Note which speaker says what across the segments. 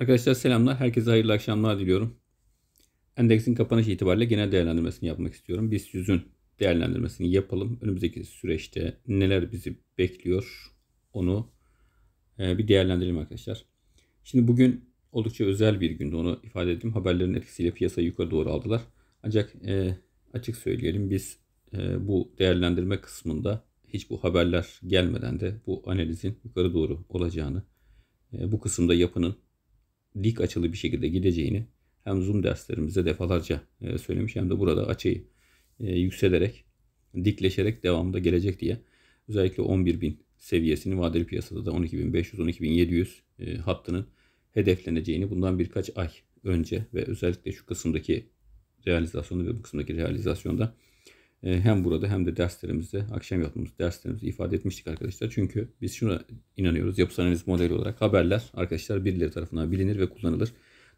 Speaker 1: Arkadaşlar selamlar. Herkese hayırlı akşamlar diliyorum. Endeksin kapanış itibariyle genel değerlendirmesini yapmak istiyorum. Biz yüzün değerlendirmesini yapalım. Önümüzdeki süreçte neler bizi bekliyor onu e, bir değerlendirelim arkadaşlar. Şimdi bugün oldukça özel bir gündü onu ifade ettim. Haberlerin etkisiyle piyasa yukarı doğru aldılar. Ancak e, açık söyleyelim biz e, bu değerlendirme kısmında hiç bu haberler gelmeden de bu analizin yukarı doğru olacağını, bu kısımda yapının dik açılı bir şekilde gideceğini hem Zoom derslerimizde defalarca e, söylemiş hem de burada açıyı e, yükselerek, dikleşerek devamında gelecek diye özellikle 11.000 seviyesini vadeli piyasada da 12.500-12.700 e, hattının hedefleneceğini bundan birkaç ay önce ve özellikle şu kısımdaki realizasyonu ve bu kısımdaki realizasyonda e, hem burada hem de derslerimizde akşam yaptığımız derslerimizi ifade etmiştik arkadaşlar. Çünkü biz şuna inanıyoruz. Yapısal analiz modeli olarak haberler arkadaşlar birileri tarafından bilinir ve kullanılır.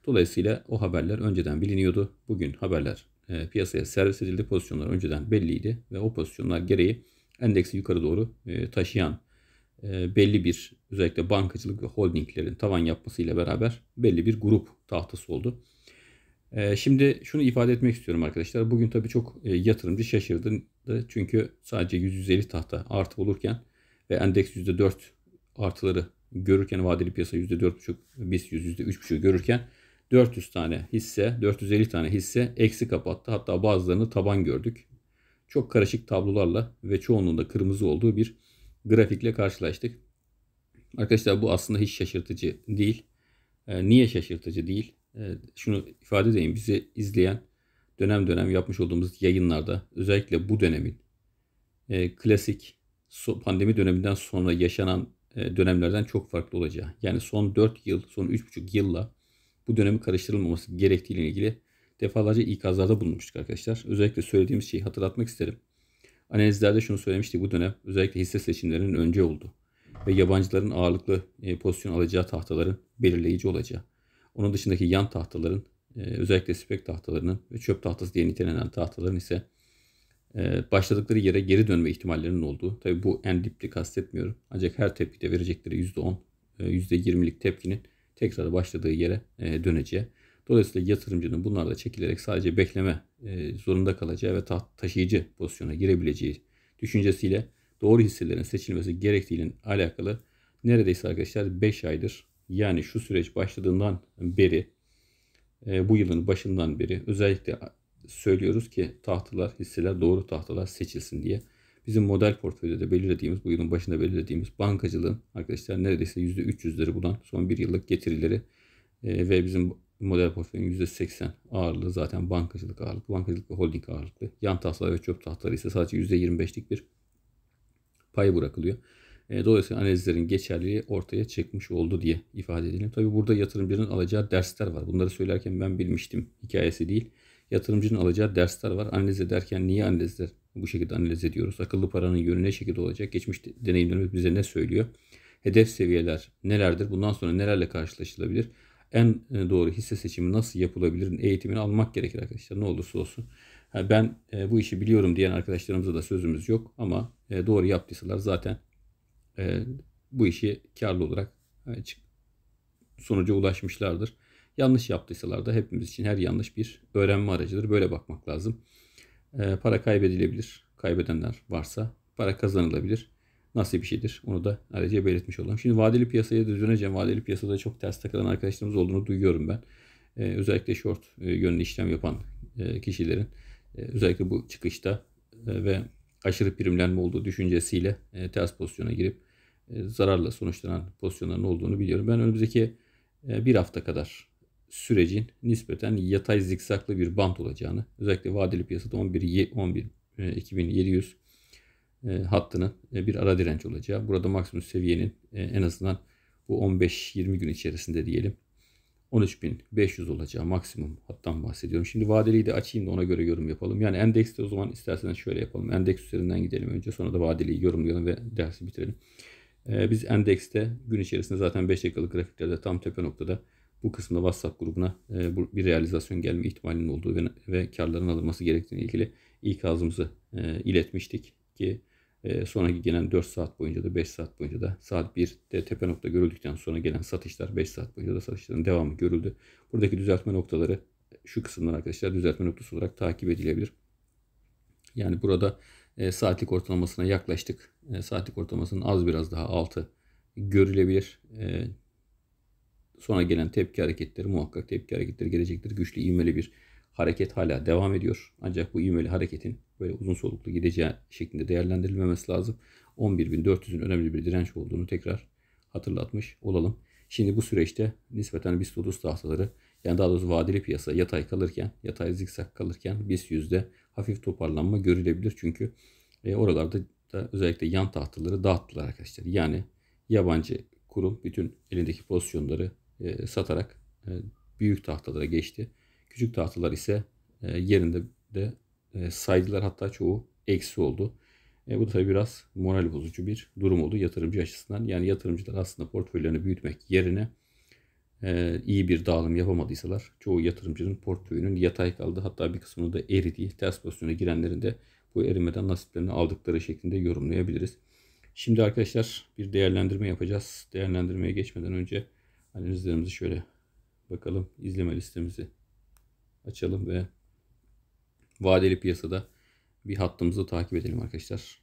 Speaker 1: Dolayısıyla o haberler önceden biliniyordu. Bugün haberler e, piyasaya servis edildi. Pozisyonlar önceden belliydi ve o pozisyonlar gereği endeksi yukarı doğru e, taşıyan e, belli bir özellikle bankacılık ve holdinglerin tavan yapmasıyla beraber belli bir grup tahtası oldu. Ee, şimdi şunu ifade etmek istiyorum arkadaşlar. Bugün tabii çok e, yatırımcı şaşırdı. Çünkü sadece 150 tahta artı olurken ve endeks %4 artıları görürken vadeli piyasa %4,5 BIST 100 %3,5 görürken 400 tane hisse 450 tane hisse eksi kapattı. Hatta bazılarını taban gördük. Çok karışık tablolarla ve çoğunluğun da kırmızı olduğu bir grafikle karşılaştık. Arkadaşlar bu aslında hiç şaşırtıcı değil. Ee, niye şaşırtıcı değil? şunu ifade edeyim. Bizi izleyen dönem dönem yapmış olduğumuz yayınlarda özellikle bu dönemin e, klasik pandemi döneminden sonra yaşanan e, dönemlerden çok farklı olacağı. Yani son 4 yıl, son 3,5 yılla bu dönemi karıştırılmaması gerektiğiyle ilgili defalarca ikazlarda bulunmuştuk arkadaşlar. Özellikle söylediğimiz şeyi hatırlatmak isterim. Analizlerde şunu söylemişti bu dönem özellikle hisse seçimlerinin önce oldu ve yabancıların ağırlıklı e, pozisyon alacağı tahtaların belirleyici olacağı. Onun dışındaki yan tahtaların e, özellikle spek tahtalarının ve çöp tahtası diye nitelenen tahtaların ise e, başladıkları yere geri dönme ihtimallerinin olduğu. Tabi bu en dipli kastetmiyorum. Ancak her tepkide verecekleri %10, %20'lik e, tepkinin tekrar başladığı yere döneceği. Dolayısıyla yatırımcının bunlarda çekilerek sadece bekleme zorunda kalacağı ve ta taşıyıcı pozisyona girebileceği düşüncesiyle doğru hisselerin seçilmesi gerektiğinin alakalı neredeyse arkadaşlar 5 aydır yani şu süreç başladığından beri e, bu yılın başından beri özellikle söylüyoruz ki tahtalar, hisseler, doğru tahtalar seçilsin diye. Bizim model portföyde de belirlediğimiz, bu yılın başında belirlediğimiz bankacılığın arkadaşlar neredeyse %300'leri bulan son bir yıllık getirileri e, ve bizim model portföyün %80 ağırlığı zaten bankacılık ağırlıklı, bankacılık ve holding ağırlıklı. Yan tahtalar ve çöp tahtaları ise sadece %25'lik bir pay bırakılıyor. E, dolayısıyla analizlerin geçerliliği ortaya çekmiş oldu diye ifade edelim. Tabi burada yatırımcının alacağı dersler var. Bunları söylerken ben bilmiştim. Hikayesi değil. Yatırımcının alacağı dersler var. Analiz ederken niye analizler bu şekilde analiz ediyoruz? Akıllı paranın yönü ne şekilde olacak? Geçmiş deneyimlerimiz bize ne söylüyor? Hedef seviyeler nelerdir? Bundan sonra nelerle karşılaşılabilir? En e, doğru hisse seçimi nasıl yapılabilir? Eğitimini almak gerekir arkadaşlar. Ne olursa olsun. Ben e, bu işi biliyorum diyen arkadaşlarımıza da sözümüz yok ama doğru yaptıysalar zaten e, bu işi karlı olarak e, sonuca ulaşmışlardır. Yanlış yaptıysalar da hepimiz için her yanlış bir öğrenme aracıdır. Böyle bakmak lazım. E, para kaybedilebilir. Kaybedenler varsa para kazanılabilir. Nasıl bir şeydir? Onu da ayrıca belirtmiş olalım. Şimdi vadeli piyasaya da döneceğim. Vadeli piyasada çok ters takılan arkadaşlarımız olduğunu duyuyorum ben. E, özellikle short e, yönlü işlem yapan e, kişilerin e, özellikle bu çıkışta e, ve aşırı primlenme olduğu düşüncesiyle e, ters pozisyona girip e, zararla sonuçlanan pozisyonların olduğunu biliyorum. Ben önümüzdeki e, bir hafta kadar sürecin nispeten yatay zikzaklı bir bant olacağını özellikle vadeli piyasada 11 11 e, 2700 e, hattının e, bir ara direnç olacağı. Burada maksimum seviyenin e, en azından bu 15-20 gün içerisinde diyelim 13.500 olacağı maksimum hattan bahsediyorum. Şimdi vadeliyi de açayım da ona göre yorum yapalım. Yani endekste o zaman isterseniz şöyle yapalım. Endeks üzerinden gidelim önce sonra da vadeliyi yorumlayalım ve dersi bitirelim. Ee, biz endekste gün içerisinde zaten 5 dakikalık grafiklerde tam tepe noktada bu kısımda WhatsApp grubuna e, bir realizasyon gelme ihtimalinin olduğu ve, ve karların alınması gerektiğine ilgili ikazımızı e, iletmiştik ki e, sonraki gelen 4 saat boyunca da 5 saat boyunca da saat 1'de tepe nokta görüldükten sonra gelen satışlar 5 saat boyunca da satışların devamı görüldü. Buradaki düzeltme noktaları şu kısımdan arkadaşlar düzeltme noktası olarak takip edilebilir. Yani burada e, saatlik ortalamasına yaklaştık. E, saatlik ortalamasının az biraz daha altı görülebilir. E, sonra gelen tepki hareketleri muhakkak tepki hareketleri gelecektir. Güçlü ivmeli bir hareket hala devam ediyor. Ancak bu ivmeli hareketin böyle uzun soluklu gideceği şeklinde değerlendirilmemesi lazım. 11.400'ün önemli bir direnç olduğunu tekrar hatırlatmış olalım. Şimdi bu süreçte nispeten BIST 30 tahtaları yani daha doğrusu vadeli piyasa yatay kalırken, yatay zikzak kalırken BIST yüzde hafif toparlanma görülebilir. Çünkü e, oralarda da özellikle yan tahtaları dağıttılar arkadaşlar. Yani yabancı kurum bütün elindeki pozisyonları e, satarak e, büyük tahtalara geçti. Küçük tahtalar ise e, yerinde de e, saydılar hatta çoğu eksi oldu. E, bu da tabii biraz moral bozucu bir durum oldu yatırımcı açısından. Yani yatırımcılar aslında portföylerini büyütmek yerine e, iyi bir dağılım yapamadıysalar çoğu yatırımcının portföyünün yatay kaldı hatta bir kısmını da eridi, ters pozisyona girenlerin de bu erimeden nasiplerini aldıkları şeklinde yorumlayabiliriz. Şimdi arkadaşlar bir değerlendirme yapacağız. Değerlendirmeye geçmeden önce analizlerimizi şöyle bakalım izleme listemizi açalım ve vadeli piyasada bir hattımızı takip edelim arkadaşlar.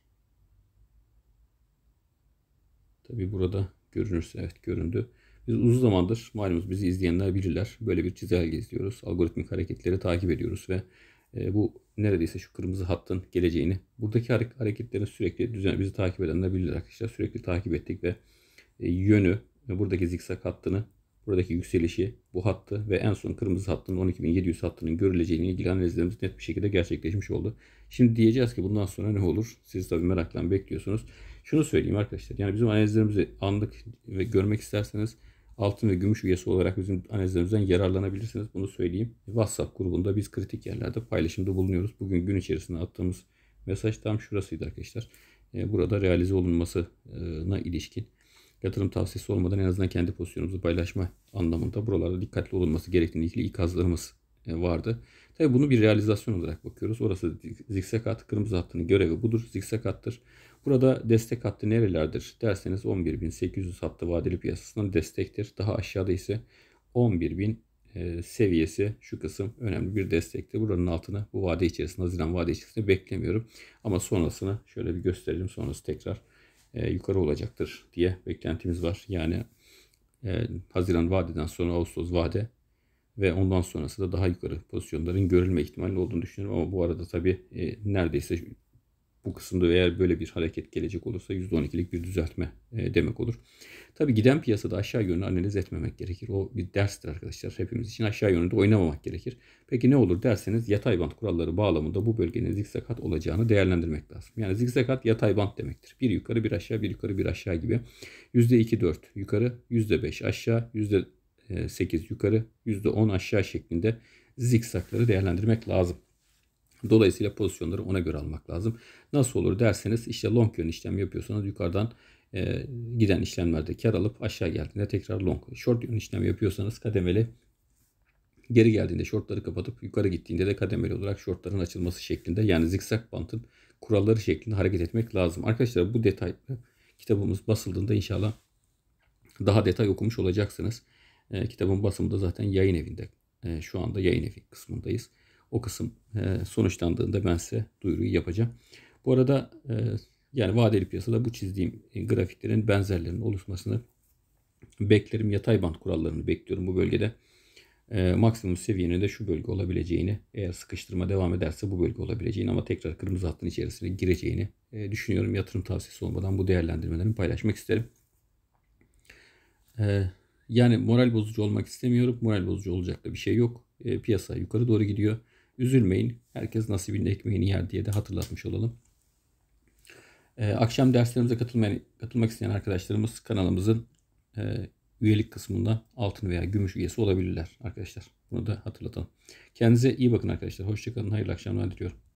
Speaker 1: Tabi burada görünürse evet göründü. Biz uzun zamandır malumunuz bizi izleyenler bilirler. Böyle bir çizelge izliyoruz. Algoritmik hareketleri takip ediyoruz ve e, bu neredeyse şu kırmızı hattın geleceğini buradaki hareketlerin sürekli düzen bizi takip edenler bilirler arkadaşlar. Sürekli takip ettik ve e, yönü buradaki zikzak hattını buradaki yükselişi, bu hattı ve en son kırmızı hattının 12.700 hattının görüleceğini ilgili analizlerimiz net bir şekilde gerçekleşmiş oldu. Şimdi diyeceğiz ki bundan sonra ne olur? Siz tabii merakla bekliyorsunuz. Şunu söyleyeyim arkadaşlar. Yani bizim analizlerimizi anlık ve görmek isterseniz altın ve gümüş üyesi olarak bizim analizlerimizden yararlanabilirsiniz. Bunu söyleyeyim. WhatsApp grubunda biz kritik yerlerde paylaşımda bulunuyoruz. Bugün gün içerisinde attığımız mesaj tam şurasıydı arkadaşlar. Ee, burada realize olunmasına ilişkin yatırım tavsiyesi olmadan en azından kendi pozisyonumuzu paylaşma anlamında buralarda dikkatli olunması gerektiğini ilgili ikazlarımız e, vardı. Tabii bunu bir realizasyon olarak bakıyoruz. Orası zikzak hattı, kırmızı hattının görevi budur. Zikzak hattır. Burada destek hattı nerelerdir derseniz 11.800 hattı vadeli piyasasından destektir. Daha aşağıda ise 11.000 e, seviyesi şu kısım önemli bir destekti. Buranın altını bu vade içerisinde Haziran vade içerisinde beklemiyorum. Ama sonrasını şöyle bir gösterelim. Sonrası tekrar e, yukarı olacaktır diye beklentimiz var. Yani e, Haziran vadeden sonra Ağustos vade ve ondan sonrası da daha yukarı pozisyonların görülme ihtimali olduğunu düşünüyorum. Ama bu arada tabii e, neredeyse bu kısımda eğer böyle bir hareket gelecek olursa %12'lik bir düzeltme e, demek olur. Tabi giden piyasada aşağı yönlü analiz etmemek gerekir. O bir derstir arkadaşlar. Hepimiz için aşağı yönlü de oynamamak gerekir. Peki ne olur derseniz yatay band kuralları bağlamında bu bölgenin zikzak hat olacağını değerlendirmek lazım. Yani zikzak hat yatay band demektir. Bir yukarı bir aşağı bir yukarı bir aşağı gibi. %2-4 yukarı %5 aşağı %8 e, yukarı %10 aşağı şeklinde zikzakları değerlendirmek lazım. Dolayısıyla pozisyonları ona göre almak lazım. Nasıl olur derseniz işte long yön işlem yapıyorsanız yukarıdan e, giden işlemlerde kar alıp aşağı geldiğinde tekrar long. Short yön işlem yapıyorsanız kademeli geri geldiğinde shortları kapatıp yukarı gittiğinde de kademeli olarak shortların açılması şeklinde yani zikzak bantın kuralları şeklinde hareket etmek lazım. Arkadaşlar bu detaylı kitabımız basıldığında inşallah daha detay okumuş olacaksınız. E, kitabın basımı da zaten yayın evinde. E, şu anda yayın evi kısmındayız. O kısım e, sonuçlandığında ben size duyuruyu yapacağım. Bu arada e, yani vadeli piyasada bu çizdiğim e, grafiklerin benzerlerinin oluşmasını beklerim. Yatay band kurallarını bekliyorum bu bölgede. maksimum seviyenin de şu bölge olabileceğini, eğer sıkıştırma devam ederse bu bölge olabileceğini ama tekrar kırmızı hattın içerisine gireceğini düşünüyorum. Yatırım tavsiyesi olmadan bu değerlendirmelerimi paylaşmak isterim. yani moral bozucu olmak istemiyorum. Moral bozucu olacak da bir şey yok. piyasa yukarı doğru gidiyor. Üzülmeyin. Herkes nasibinde ekmeğini yer diye de hatırlatmış olalım. Ee, akşam derslerimize katılmayan, katılmak isteyen arkadaşlarımız kanalımızın e, üyelik kısmında altın veya gümüş üyesi olabilirler arkadaşlar. Bunu da hatırlatalım. Kendinize iyi bakın arkadaşlar. Hoşçakalın. Hayırlı akşamlar diliyorum.